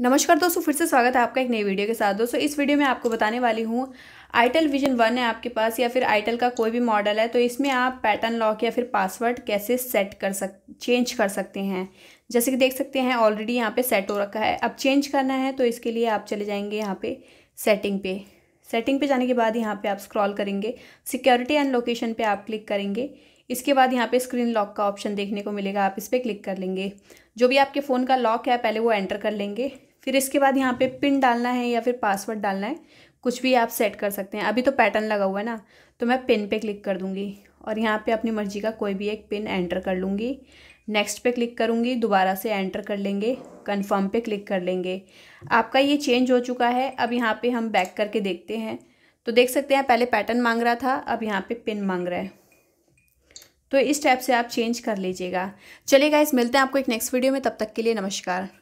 नमस्कार दोस्तों फिर से स्वागत है आपका एक नई वीडियो के साथ दोस्तों इस वीडियो में आपको बताने वाली हूँ आईटेल विजन वन है आपके पास या फिर आईटेल का कोई भी मॉडल है तो इसमें आप पैटर्न लॉक या फिर पासवर्ड कैसे सेट कर सक चेंज कर सकते हैं जैसे कि देख सकते हैं ऑलरेडी यहाँ पे सेट हो रखा है अब चेंज करना है तो इसके लिए आप चले जाएंगे यहाँ पे सेटिंग पे सेटिंग पे जाने के बाद यहाँ पे आप स्क्रॉल करेंगे सिक्योरिटी एंड लोकेशन पे आप क्लिक करेंगे इसके बाद यहाँ पे स्क्रीन लॉक का ऑप्शन देखने को मिलेगा आप इस पर क्लिक कर लेंगे जो भी आपके फ़ोन का लॉक है पहले वो एंटर कर लेंगे फिर इसके बाद यहाँ पे पिन डालना है या फिर पासवर्ड डालना है कुछ भी आप सेट कर सकते हैं अभी तो पैटर्न लगा हुआ है ना तो मैं पिन पे क्लिक कर दूँगी और यहाँ पे अपनी मर्ज़ी का कोई भी एक पिन एंटर कर लूँगी नेक्स्ट पे क्लिक करूँगी दोबारा से एंटर कर लेंगे कन्फर्म पे क्लिक कर लेंगे आपका ये चेंज हो चुका है अब यहाँ पे हम बैक करके देखते हैं तो देख सकते हैं पहले पैटर्न मांग रहा था अब यहाँ पे पिन मांग रहा है तो इस टाइप से आप चेंज कर लीजिएगा चलेगा इस मिलते हैं आपको एक नेक्स्ट वीडियो में तब तक के लिए नमस्कार